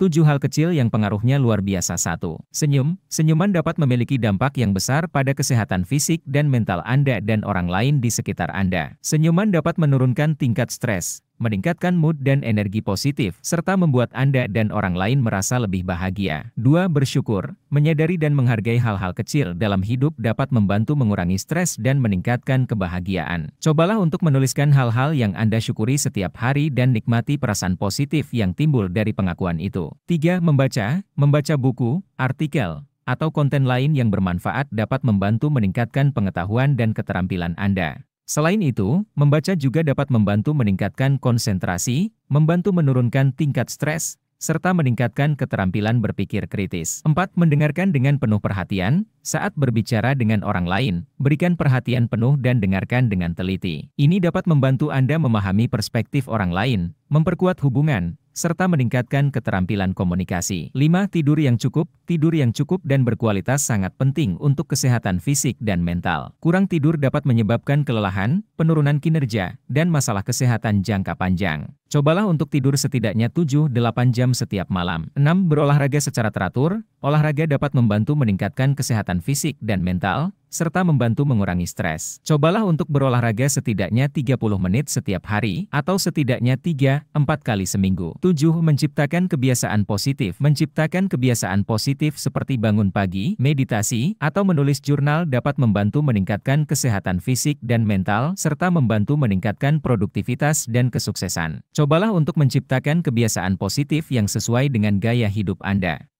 Tujuh hal kecil yang pengaruhnya luar biasa satu. Senyum, senyuman dapat memiliki dampak yang besar pada kesehatan fisik dan mental Anda dan orang lain di sekitar Anda. Senyuman dapat menurunkan tingkat stres, meningkatkan mood dan energi positif, serta membuat Anda dan orang lain merasa lebih bahagia. 2. Bersyukur, menyadari dan menghargai hal-hal kecil dalam hidup dapat membantu mengurangi stres dan meningkatkan kebahagiaan. Cobalah untuk menuliskan hal-hal yang Anda syukuri setiap hari dan nikmati perasaan positif yang timbul dari pengakuan itu. 3. Membaca, membaca buku, artikel, atau konten lain yang bermanfaat dapat membantu meningkatkan pengetahuan dan keterampilan Anda. Selain itu, membaca juga dapat membantu meningkatkan konsentrasi, membantu menurunkan tingkat stres, serta meningkatkan keterampilan berpikir kritis. 4. Mendengarkan dengan penuh perhatian. Saat berbicara dengan orang lain, berikan perhatian penuh dan dengarkan dengan teliti. Ini dapat membantu Anda memahami perspektif orang lain, memperkuat hubungan, serta meningkatkan keterampilan komunikasi. 5. Tidur yang cukup Tidur yang cukup dan berkualitas sangat penting untuk kesehatan fisik dan mental. Kurang tidur dapat menyebabkan kelelahan, penurunan kinerja, dan masalah kesehatan jangka panjang. Cobalah untuk tidur setidaknya 7-8 jam setiap malam. 6. Berolahraga secara teratur Olahraga dapat membantu meningkatkan kesehatan fisik dan mental, serta membantu mengurangi stres. Cobalah untuk berolahraga setidaknya 30 menit setiap hari atau setidaknya 3-4 kali seminggu. 7. Menciptakan kebiasaan positif Menciptakan kebiasaan positif seperti bangun pagi, meditasi, atau menulis jurnal dapat membantu meningkatkan kesehatan fisik dan mental, serta membantu meningkatkan produktivitas dan kesuksesan. Cobalah untuk menciptakan kebiasaan positif yang sesuai dengan gaya hidup Anda.